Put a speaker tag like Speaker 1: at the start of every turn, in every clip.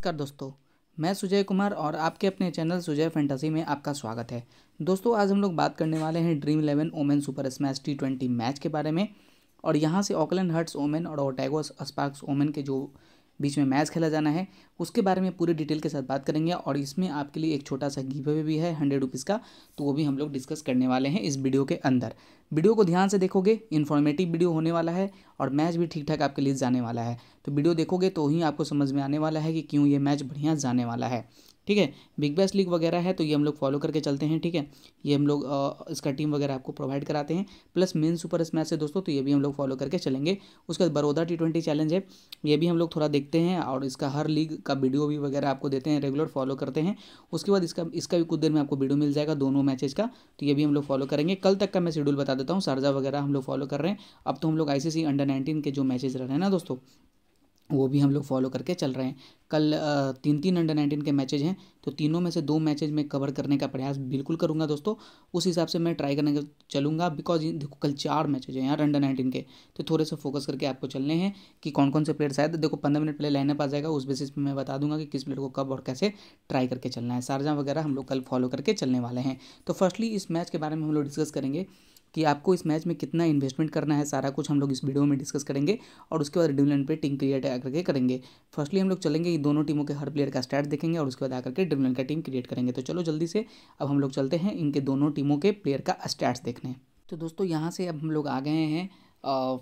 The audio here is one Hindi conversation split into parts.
Speaker 1: नमस्कार दोस्तों मैं सुजय कुमार और आपके अपने चैनल सुजय फैंटेसी में आपका स्वागत है दोस्तों आज हम लोग बात करने वाले हैं Dream Eleven women super smash T twenty match के बारे में और यहाँ से ऑकलैंड हर्ट्स ओमेन और ओटैगो स्पार्क्स ओमेन के जो बीच में मैच खेला जाना है उसके बारे में पूरी डिटेल के साथ बात करेंगे और इसमें आपके लिए एक छोटा सा गिव अवे भी है हंड्रेड रुपीज़ का तो वो भी हम लोग डिस्कस करने वाले हैं इस वीडियो के अंदर वीडियो को ध्यान से देखोगे इन्फॉर्मेटिव वीडियो होने वाला है और मैच भी ठीक ठाक आपके लिए जाने वाला है तो वीडियो देखोगे तो ही आपको समझ में आने वाला है कि क्यों ये मैच बढ़िया जाने वाला है ठीक है बिग बैस लीग वगैरह है तो ये हम लोग फॉलो करके चलते हैं ठीक है ये हम लोग इसका टीम वगैरह आपको प्रोवाइड कराते हैं प्लस मेन सुपर स्मैश है दोस्तों तो ये भी हम लोग फॉलो करके चलेंगे उसके बाद बड़ौदा टी ट्वेंटी चैलेंज है ये भी हम लोग थोड़ा देखते हैं और इसका हर लीग का वीडियो भी वगैरह आपको देते हैं रेगुलर फॉलो करते हैं उसके बाद इसका इसका भी कुछ देर में आपको वीडियो मिल जाएगा दोनों मैचेज का तो ये भी हम लोग फॉलो करेंगे कल तक का मैं शेड्यूल बता देता हूँ शारजा वगैरह हम लोग फॉलो कर रहे हैं अब तो हम लोग आईसीसी अंडर नाइनटीन के जो मैचेज रह रहे हैं ना दोस्तों वो भी हम लोग फॉलो करके चल रहे हैं कल तीन तीन अंडर नाइनटीन के मैचेज हैं तो तीनों में से दो मैचेज में कवर करने का प्रयास बिल्कुल करूँगा दोस्तों उस हिसाब से मैं ट्राई करने का चलूँगा बिकॉज देखो कल चार मैचेज हैं यार अंडर नाइनटीन के तो थोड़े से फोकस करके आपको चलने हैं कि कौन कौन से प्लेयर शायद देखो पंद्रह मिनट पहले लाइनअप आ जाएगा उस बेसिस पर मैं बता दूंगा कि किस प्लेयर को कब और कैसे ट्राई करके चलना है शारजा वगैरह हम लोग कल फॉलो करके चलने वाले हैं तो फर्स्टली इस मैच के बारे में हम लोग डिस्कस करेंगे कि आपको इस मैच में कितना इन्वेस्टमेंट करना है सारा कुछ हम लोग इस वीडियो में डिस्कस करेंगे और उसके बाद ड्रिबलिंग पे टीम क्रिएट करके करेंगे फर्स्टली हम लोग चलेंगे दोनों टीमों के हर प्लेयर का स्टार्ट देखेंगे और उसके बाद आकर के ड्रिबलिंग का टीम क्रिएट करेंगे तो चलो जल्दी से अब हम लोग चलते हैं इनके दोनों टीमों के प्लेयर का स्टैट्स देखने तो दोस्तों यहाँ से अब हम लोग आ गए हैं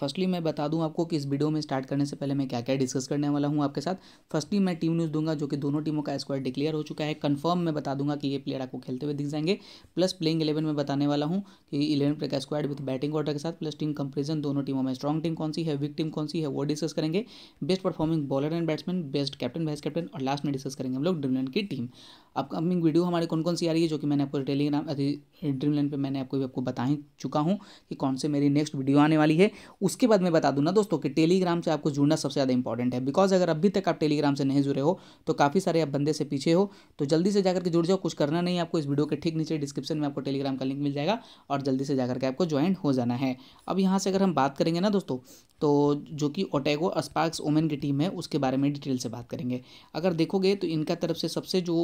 Speaker 1: फर्स्टली मैं बता दूं आपको कि इस वीडियो में स्टार्ट करने से पहले मैं क्या क्या डिस्कस करने वाला हूं आपके साथ फर्स्टली मैं टीम न्यूज़ दूंगा जो कि दोनों टीमों का स्क्वाड डिक्लेयर हो चुका है कंफर्म मैं बता दूंगा कि ये प्लेयर आपको खेलते हुए दिख जाएंगे प्लस प्लेइंग इलेवन में बताने वाला हूँ कि इलेवन प्लेयर का स्क्वाड विथ बैटिंग ऑर्डर के साथ प्लस टीम कंपेरिजन दोनों टीमों में स्ट्रॉन्ग टीम कौन सी है वीक टीम कौन सी है वो डिस्कस करेंगे best performing bowler and batsman best captain vice captain और लास्ट में डिस्कस करेंगे हम लोग ड्रीमलैंड की टीम अपकमिंग वीडियो हमारे कौन कौन सी आ रही है जो कि मैंने आपको टेलीग्राम ड्रीमलैंड पर मैंने आपको आपको बता ही चुका हूँ कि कौन से मेरी नेक्स्ट वीडियो आने वाली है ठीक है उसके बाद मैं बता दूँ ना दोस्तों कि टेलीग्राम से आपको जुड़ना सबसे ज़्यादा इंपॉर्टेंट है बिकॉज अगर अभी तक आप टेलीग्राम से नहीं जुड़े हो तो काफ़ी सारे आप बंदे से पीछे हो तो जल्दी से जाकर के जुड़ जाओ कुछ करना नहीं आपको इस वीडियो के ठीक नीचे डिस्क्रिप्शन में आपको टेलीग्राम का लिंक मिल जाएगा और जल्दी से जाकर के आपको ज्वाइन हो जाना है अब यहाँ से अगर हम बात करेंगे ना दोस्तों तो जो कि ओटेगो स्पार्क्स ओमेन की टीम है उसके बारे में डिटेल से बात करेंगे अगर देखोगे तो इनका तरफ से सबसे जो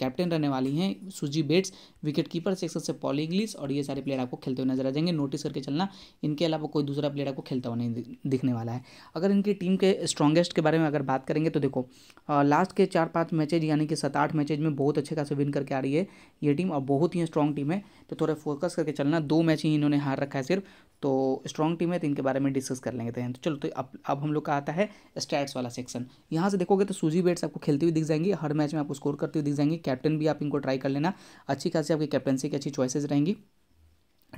Speaker 1: कैप्टन रहने वाली हैं Suzie Bates wicket keeper section से पॉली इंग्लिश और ये सारे प्लेयर आपको खेलते हुए नजर आ जाएंगे नोटिस करके चलना इनके अलावा कोई दूसरा दूसरा प्लेयर आपको खेलता हुआ नहीं दिखने वाला है अगर इनकी टीम के स्ट्रॉन्गेस्ट के बारे में अगर बात करेंगे तो देखो लास्ट के चार पाँच मैचेज यानी कि सात आठ मैचेज में बहुत अच्छे खासे विन करके आ रही है ये टीम और बहुत ही स्ट्रॉन्ग टीम है तो थोड़ा फोकस करके चलना दो मैच ही इन्होंने हार रखा है सिर्फ तो स्ट्रॉन्ग टीम है तो इनके बारे में डिस्कस कर लेंगे तो।, तो चलो तो अब अब हम लोग का आता है स्टैट्स वाला सेक्शन यहाँ से देखोगे तो सूजी बेट्स आपको खेलती हुई दिख जाएंगी हर मैच में आपको स्कोर करती हुई दिख जाएंगी कैप्टन भी आप इनको ट्राई कर लेना अच्छी खासी आपकी कैप्टनसी की अच्छी चॉइसेज रहेंगी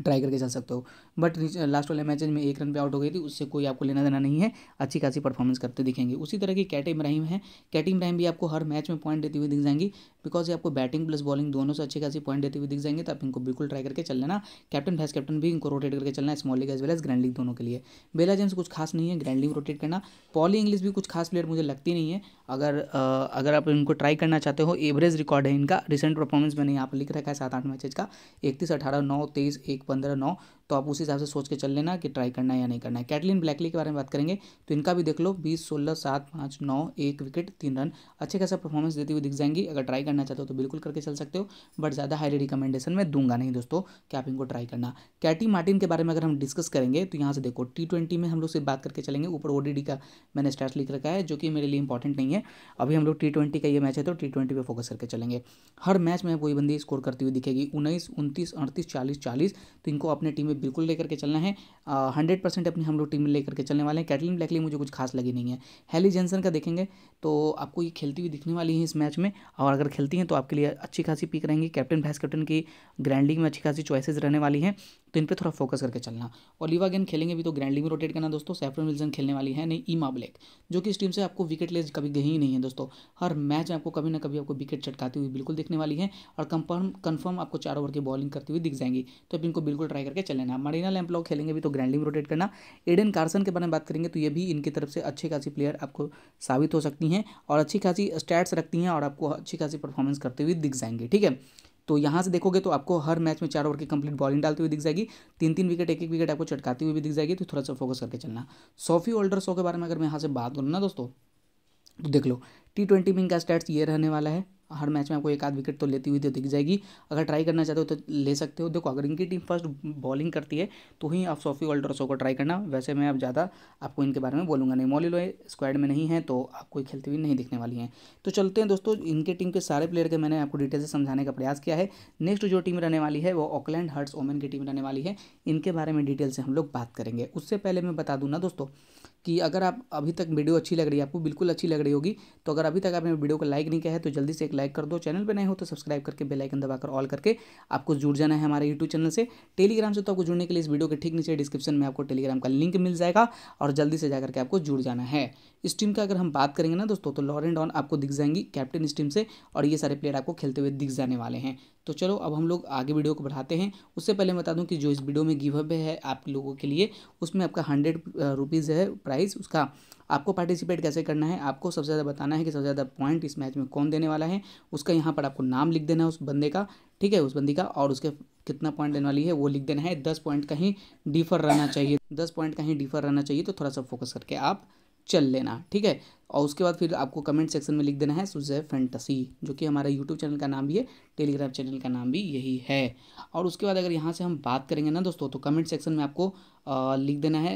Speaker 1: ट्राई करके चल सकते हो बट लास्ट वाले मैच में एक रन पे आउट हो गई थी उससे कोई आपको लेना देना नहीं है अच्छी खासी परफॉर्मेंस करते दिखेंगे उसी तरह की कैट इब्राहिम है कैट इब्राहिम भी आपको हर मैच में पॉइंट देती हुई दिख जाएंगी बिकॉज ये आपको बैटिंग प्लस बॉलिंग दोनों से अच्छी खासी पॉइंट देती हुई दिख जाएंगे तो आप इनको बिल्कुल ट्राई करके चल लेना कैप्टन भैस कैप्टन भी इनको रोटेट करके चलना small league as well as grand league दोनों के लिए बेला जेंस कुछ खास नहीं है ग्रैंड लीग रोटेट करना पॉली इंग्लिश भी कुछ खास प्लेयर मुझे लगती नहीं है अगर अगर आप इनको ट्राई करना चाहते हो एवरेज रिकॉर्ड है इनका रिसेंट परफॉर्मेंस मैंने यहाँ पर लिख रखा है सात आठ मैचेज का इकतीस अठारह नौ तेईस एक पंद्रह नौ तो आप उसी हिसाब से सोच के चल लेना कि ट्राई करना है या नहीं करना है कैटलिन ब्लैकली के बारे में बात करेंगे तो इनका भी देख लो बीस सोलह सात पाँच नौ एक विकेट तीन रन अच्छे खासा परफॉर्मेंस देती हुई दिख जाएंगी अगर ट्राई करना चाहते हो तो बिल्कुल करके चल सकते हो बट ज़्यादा हाईली रिकमेंडेशन मैं दूंगा नहीं दोस्तों कि आप इनको ट्राई करना कैटी मार्टिन के बारे में अगर हम डिस्कस करेंगे तो यहाँ से देखो टी ट्वेंटी में हम लोग सिर्फ बात करके चलेंगे ऊपर ओ का मैंने स्टार्ट लिख रखा है जो कि मेरे लिए इंपॉर्टेंट नहीं है अभी हम लोग टी ट्वेंटी का ये मैच है तो टी ट्वेंटी पर फोकस करके चलेंगे हर मैच में वही बंदी स्कोर करती हुई दिखेगी उन्नीस उनतीस अड़तीस चालीस चालीस तो इनको अपने टीम में बिल्कुल लेकर के चलना है हंड्रेड परसेंट अपनी हम लोग टीम में लेकर के चलने वाले हैं कैटलिन ब्लैकली मुझे कुछ खास लगी नहीं है हैली जेंसन का देखेंगे तो आपको ये खेलती हुई दिखने वाली है इस मैच में और अगर खेलती हैं तो आपके लिए अच्छी खासी पिक रहेंगी कैप्टन भैंस कैप्टन की ग्रैंडिंग में अच्छी खासी चॉइसेस रहने वाली हैं तो इन पर थोड़ा फोकस करके चलना और लिवा गेंद खेलेंगे भी तो ग्रैंडिंग में रोटेट करना दोस्तों सैफ्रन विल्सन खेलने वाली है नहीं ईमा ब्लैक जो कि इस टीम से आपको विकेट लेस कभी गई ही नहीं है दोस्तों हर मैच आपको कभी ना कभी आपको विकेट चटकाती हुई बिल्कुल दिखने वाली है और कंफर्म कन्फर्म आपको चार ओवर की बॉलिंग करती हुई दिख जाएंगी तो अब इनको बिल्कुल ट्राई करके चल लेना मरीना लॉक खेलेंगे भी तो ग्रैंडली रोटेट करना एडन कार्सन के बारे में बात करेंगे तो ये भी इनकी तरफ से अच्छी खासी प्लेयर आपको साबित हो सकती हैं और अच्छी खासी स्टैट्स रखती हैं और आपको अच्छी खासी परफॉर्मेंस करते हुए दिख जाएंगे ठीक है तो यहाँ से देखोगे तो आपको हर मैच में चार ओवर की कंप्लीट बॉलिंग डालते हुए दिख जाएगी तीन तीन विकेट एक एक विकेट आपको चटकाती हुई भी दिख जाएगी तो थोड़ा सा फोकस करके चलना सोफी ओल्डर सो के बारे में अगर मैं यहाँ से बात करूँ ना दोस्तों तो देख लो टी ट्वेंटी में इनका स्टैट्स ये रहने वाला है हर मैच में आपको एक आध विकेट तो लेती हुई तो दिख जाएगी अगर ट्राई करना चाहते हो तो ले सकते हो देखो अगर इनकी टीम फर्स्ट बॉलिंग करती है तो ही आप सोफी ऑल्ट्रोसो को ट्राई करना वैसे मैं अब ज़्यादा आपको इनके बारे में बोलूँगा नहीं मॉली लोए स्क्वाड में नहीं है तो आपको खेलती हुई नहीं दिखने वाली हैं तो चलते हैं दोस्तों इनके टीम के सारे प्लेयर के मैंने आपको डिटेल से समझाने का प्रयास किया है नेक्स्ट जो टीम रहने वाली है वो ऑकलैंड हर्ट्स ओमन की टीम रहने वाली है इनके बारे में डिटेल से हम लोग बात करेंगे उससे पहले मैं बता दूँ ना दोस्तों कि अगर आप अभी तक वीडियो अच्छी लग रही है आपको बिल्कुल अच्छी लग रही होगी तो अगर अभी तक आपने वीडियो को लाइक नहीं किया है तो जल्दी से एक लाइक लाइक कर दो चैनल पर नए हो तो सब्सक्राइब करके आइकन दबाकर ऑल करके आपको जुड़ जाना है हमारे यूट्यूब चैनल से टेलीग्राम से तो आपको जुड़ने के लिए इस वीडियो के ठीक नीचे डिस्क्रिप्शन में आपको टेलीग्राम का लिंक मिल जाएगा और जल्दी से जाकर के आपको जुड़ जाना है इस टीम का अगर हम बात करेंगे ना दोस्तों तो लॉर एंड आपको दिख जाएंगी कैप्टन इस टीम से और ये सारे प्लेयर आपको खेलते हुए दिख जाने वाले हैं तो चलो अब हम लोग आगे वीडियो को बढ़ाते हैं उससे पहले बता दूं कि जो इस वीडियो में गिव है आप लोगों के लिए उसमें आपका हंड्रेड रुपीज़ है प्राइस उसका आपको पार्टिसिपेट कैसे करना है आपको सबसे ज़्यादा बताना है कि सबसे ज़्यादा पॉइंट इस मैच में कौन देने वाला है उसका यहाँ पर आपको नाम लिख देना है उस बंदे का ठीक है उस बंदी का और उसके कितना पॉइंट देने वाली है वो लिख देना है दस पॉइंट कहीं डिफर रहना चाहिए दस पॉइंट कहीं डिफर रहना चाहिए तो थोड़ा सा फोकस करके आप चल लेना ठीक है और उसके बाद फिर आपको कमेंट सेक्शन में लिख देना है सुजय फैंटसी जो कि हमारा यूट्यूब चैनल का नाम भी है टेलीग्राम चैनल का नाम भी यही है और उसके बाद अगर यहाँ से हम बात करेंगे ना दोस्तों तो कमेंट सेक्शन में आपको लिख देना है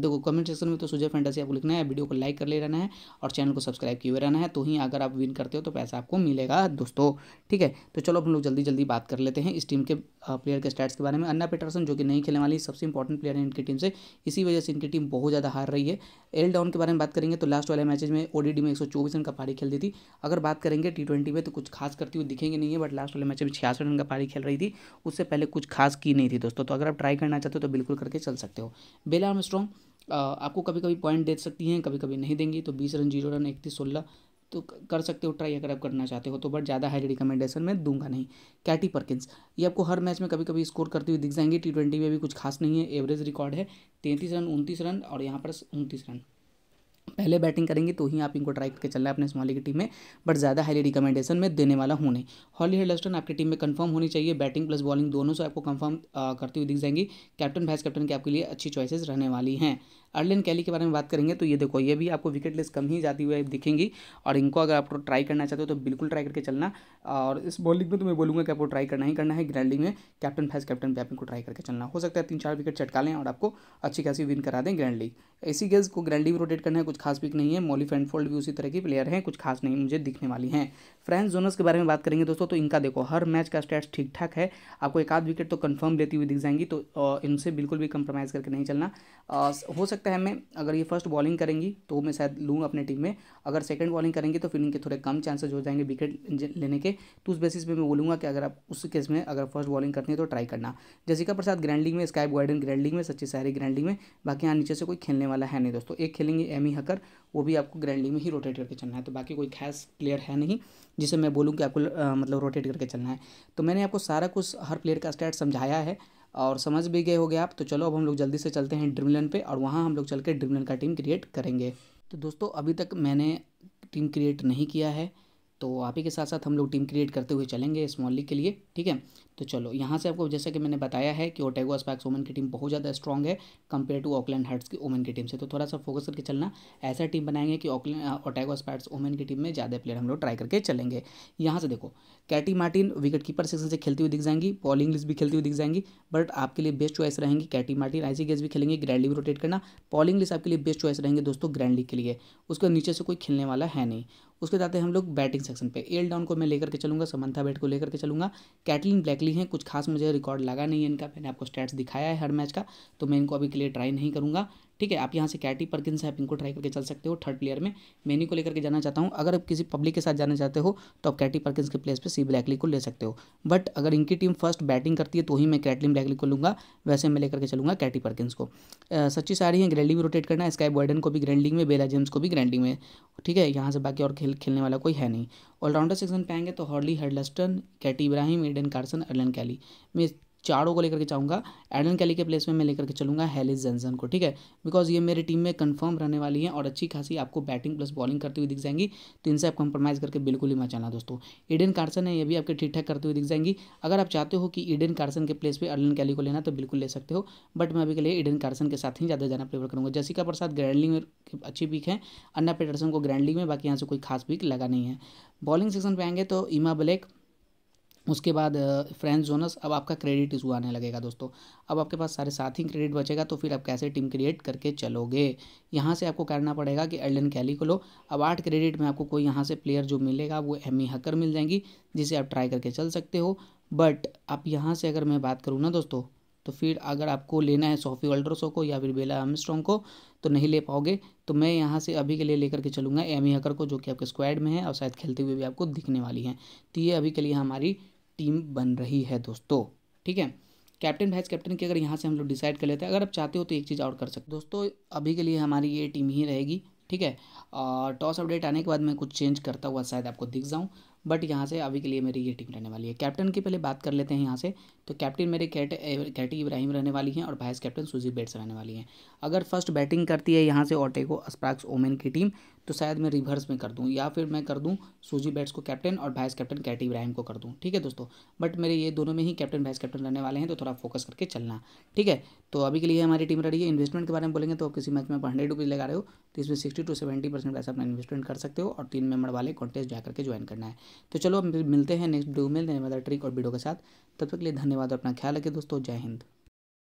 Speaker 1: देखो कमेंट सेक्शन में तो सुजय फैंटसी आपको लिखना है वीडियो को लाइक कर ले रहना है और चैनल को सब्सक्राइब किए हुए रहना है तो ही अगर आप विन करते हो तो पैसा आपको मिलेगा दोस्तों ठीक है तो चलो हम लोग जल्दी जल्दी बात कर लेते हैं इस टीम के प्लेयर के स्टैट्स के बारे में अन्ना पेटरसन जो कि नहीं खेलने वाली सबसे इंपॉर्टेंट प्लेयर है इनकी टीम से इसी वजह से इनकी टीम बहुत ज़्यादा हार रही है एल डाउन के बारे में बात करेंगे तो लास्ट वाले मैच मैचेज में ओडीडी में एक रन का पारी खेल थी अगर बात करेंगे टी ट्वेंटी में तो कुछ खास करती हुई दिखेंगे नहीं है बट लास्ट वाले मैच में छियासठ रन का पारी खेल रही थी उससे पहले कुछ खास की नहीं थी दोस्तों तो अगर आप ट्राई करना चाहते हो तो बिल्कुल करके चल सकते हो बेला आर्म स्ट्रॉन्ग आपको कभी कभी पॉइंट दे सकती हैं कभी कभी नहीं देंगी तो बीस रन जीरो रन इकतीस सोलह तो कर सकते हो ट्राई अगर आप करना चाहते हो तो बट ज़्यादा हाई रिकमेंडेशन मैं दूंगा नहीं कैटी परकिंस ये आपको हर मैच में कभी कभी स्कोर करती हुई दिख जाएंगी टी ट्वेंटी में भी कुछ खास नहीं है एवरेज रिकॉर्ड है तैंतीस रन उनतीस रन और यहाँ पर उनतीस रन पहले बैटिंग करेंगे तो ही आप इनको ट्राई करके चलना है अपने स्मॉली की टीम में बट ज़्यादा हाईली रिकमेंडेशन में देने वाला हूँ नहीं हॉली हेडलस्टन आपकी टीम में कंफर्म होनी चाहिए बैटिंग प्लस बॉलिंग दोनों से आपको कंफर्म करती हुई दिख जाएंगी कैप्टन वाइस कैप्टन की आपके लिए अच्छी चॉइसेस रहने वाली हैं अर्लिन कैली के बारे में बात करेंगे तो ये देखो ये भी आपको विकेट लिस्ट कम ही जाती हुई दिखेंगी और इनको अगर आपको ट्राई करना चाहते हो तो बिल्कुल ट्राई करके चलना और इस बॉलिंग में तो मैं बोलूँगा कि आपको ट्राई करना ही करना है ग्रैंडिंग में कैप्टन फैस कैप्टन पैपिन को ट्राई करके चलना हो सकता है तीन चार विकेट चटका लें और आपको अच्छी खासी विन करा दें ग्रैंड लीग ऐसी गेज को ग्रैंड लीग रोटेट करना है कुछ खास पिक नहीं है मॉली फैंडफोल्ड भी उसी तरह की प्लेयर हैं कुछ खास नहीं मुझे दिखने वाली हैं फ्रेंड जोनस के बारे में बात करेंगे दोस्तों तो इनका देखो हर मैच का स्टैट्स ठीक ठाक है आपको एक आध विकेट तो कन्फर्म लेती हुई दिख जाएंगी तो इनसे बिल्कुल भी कंप्रोमाइज़ करके नहीं चलना हो सकता सकता है मैं अगर ये फर्स्ट बॉलिंग करेंगी तो मैं शायद लूँ अपने टीम में अगर सेकंड बॉलिंग करेंगे तो फिर के थोड़े कम चांसेज हो जाएंगे विकेट लेने के तो उस बेसिस पे मैं बोलूँगा कि अगर आप उस केस में अगर फर्स्ट बॉलिंग करनी है तो ट्राई करना जसिका प्रसाद ग्रैंडिंग में स्काई बॉयडन ग्रैंडिंग में सच्ची सारी ग्रैंडिंग में बाकी यहाँ नीचे से कोई खेलने वाला है नहीं दोस्तों एक खेलेंगे एमी हकर वो भी आपको ग्रैंडिंग में ही रोटेट करके चलना है तो बाकी कोई खास प्लेयर है नहीं जिसे मैं बोलूँ कि आपको मतलब रोटेट करके चलना है तो मैंने आपको सारा कुछ हर प्लेयर का स्टैट समझाया है और समझ भी गए होगे आप तो चलो अब हम लोग जल्दी से चलते हैं ड्रीमलैंड पे और वहाँ हम लोग चल के ड्रीमलैंड का टीम क्रिएट करेंगे तो दोस्तों अभी तक मैंने टीम क्रिएट नहीं किया है तो आप ही के साथ साथ हम लोग टीम क्रिएट करते हुए चलेंगे स्मॉल लीग के लिए ठीक है तो चलो यहाँ से आपको जैसा कि मैंने बताया है कि ओटेगो स्पैक्स ओमन की टीम बहुत ज़्यादा स्ट्रॉग है कंपेयर टू ऑकलैंड हर्ट्स की ओमन की टीम से तो थोड़ा सा फोकस करके चलना ऐसा टीम बनाएंगे कि ऑकलैंड ओटेगो स्पैक्स ओमन की टीम में ज़्यादा प्लेयर हम लोग ट्राई करके चलेंगे यहाँ से देखो Katey Martin wicket keeper section से खेलती हुई दिख जाएंगी पॉल इंग्लिश भी खेलती हुई दिख जाएंगी बट आपके लिए बेस्ट चॉइस रहेंगी कैटी मार्टिन आईसी गेस भी खेलेंगे ग्रैंडली भी रोटेट करना पॉल इंग्लिश आपके लिए बेस्ट चॉइस रहेंगे दोस्तों ग्रैंडली के लिए उसके नीचे से कोई खेलने वाला है नहीं उसके जाते हम लोग बैटिंग सेक्शन पे एल डाउन को मैं लेकर के चलूँगा समंथा बैट को लेकर के चलूँगा कैटलिन ब्लैकली हैं कुछ खास मुझे रिकॉर्ड लगा नहीं है इनका मैंने आपको स्टैट्स दिखाया है हर मैच का तो मैं इनको अभी के लिए ट्राई नहीं करूँगा ठीक है आप यहाँ से कैटी परकिंस ऐप इनको ट्राई करके चल सकते हो थर्ड प्लेयर में मेन्यू को लेकर के जाना चाहता हूँ अगर आप किसी पब्लिक के साथ जाना चाहते हो तो आप कैटी परकिंस के प्लेस पर सी ब्लैकली को ले सकते हो बट अगर इनकी टीम फर्स्ट बैटिंग करती है तो ही मैं कैटलिन ब्लैकली को लूँगा वैसे मैं लेकर के चलूँगा कैटी परकिंस को सच्ची सारी है ग्रैंडिंग भी रोटेट करना है स्काई बॉर्डन को भी ग्रैंडिंग में बेला जेम्स को भी ग्रैंडिंग में ठीक है यहाँ से बाकी और खेल खेलने वाला कोई है नहीं ऑलराउंडर सेक्शन पे आएंगे तो Holly Huddleston Katie Ebrahim Eden Carson Arlene Kelly मैं चारों को लेकर के चाहूँगा एडन कैली के प्लेस में मैं लेकर के चलूँगा हेलिस जेंसन को ठीक है बिकॉज ये मेरी टीम में कंफर्म रहने वाली है और अच्छी खासी आपको बैटिंग प्लस बॉलिंग करती हुई दिख जाएंगी तो इनसे आप कंप्रोमाइज़ करके बिल्कुल ही मत जाना दोस्तों ईडन कार्सन है ये भी आपके ठीक ठाक करते हुए दिख जाएंगी अगर आप चाहते हो कि ईडन कार्सन के प्लेस पर एडन कैली को लेना तो बिल्कुल ले सकते हो बट मैं अभी के लिए ईडन कार्सन के साथ ही ज़्यादा जाना प्रेफर करूँगा जैसिका प्रसाद ग्रैंडलिंग में अच्छी पिक है अन्ना पेटरसन को ग्रैंडलिंग में बाकी यहाँ से कोई खास पिक लगा नहीं है बॉलिंग सेक्शन पे आएंगे तो इमा ब्लैक उसके बाद फ्रेंड जोनस अब आपका क्रेडिट इशू आने लगेगा दोस्तों अब आपके पास सारे साथ ही क्रेडिट बचेगा तो फिर आप कैसे टीम क्रिएट करके चलोगे यहाँ से आपको करना पड़ेगा कि एल्डन कैली को लो अब आठ क्रेडिट में आपको कोई यहाँ से प्लेयर जो मिलेगा वो एमी हकर e मिल जाएंगी जिसे आप ट्राई करके चल सकते हो बट आप यहाँ से अगर मैं बात करूँ ना दोस्तों तो फिर अगर आपको लेना है सोफी वल्ड्रोसो को या फिर बेला एमस्ट्रॉन्ग को तो नहीं ले पाओगे तो मैं यहाँ से अभी के लिए लेकर के चलूँगा एमी हकर e को जो कि आपके स्क्वाड में है और शायद खेलते हुए भी आपको दिखने वाली हैं तो ये अभी के लिए हमारी टीम बन रही है दोस्तों ठीक है कैप्टन वाइस कैप्टन की अगर यहाँ से हम लोग डिसाइड कर लेते हैं अगर आप चाहते हो तो एक चीज़ और कर सकते दोस्तों अभी के लिए हमारी ये टीम ही रहेगी ठीक है और टॉस अपडेट आने के बाद मैं कुछ चेंज करता हुआ शायद आपको दिख जाऊँ बट यहाँ से अभी के लिए मेरी ये टीम रहने वाली है कैप्टन की पहले बात कर लेते हैं यहाँ से तो कैप्टन मेरे कैट कैटी इब्राहिम रहने वाली हैं और वाइस कैप्टन सूजी बेट्स रहने वाली हैं अगर फर्स्ट बैटिंग करती है यहाँ से ऑटेगो स्प्राक्स ओमेन की टीम तो शायद मैं रिवर्स में कर दूँ या फिर मैं कर दूँ सूजी बेट्स को कैप्टन और वाइस कैप्टन कैटी इब्राहिम को कर दूँ ठीक है दोस्तों बट मेरे ये दोनों में ही कैप्टन वाइस कैप्टन रहने वाले हैं तो थोड़ा फोकस करके चलना ठीक है तो अभी के लिए हमारी टीम रही है इन्वेस्टमेंट के बारे में बोलेंगे तो किसी मैच में आप हंड्रेड रुपीज़ लगा रहे हो तो इसमें सिक्सटी टू सेवेंटी परसेंट पैसा अपना इन्वेस्टमेंट कर सकते हो और तीन मेंबर वाले कॉन्टेस्ट जा करके ज्वाइन करना है तो चलो मिलते हैं नेक्स्ट वीडियो में नए मदर ट्रिक और वीडियो के साथ तब तक के लिए धन्यवाद अपना ख्याल रखें दोस्तों जय हिंद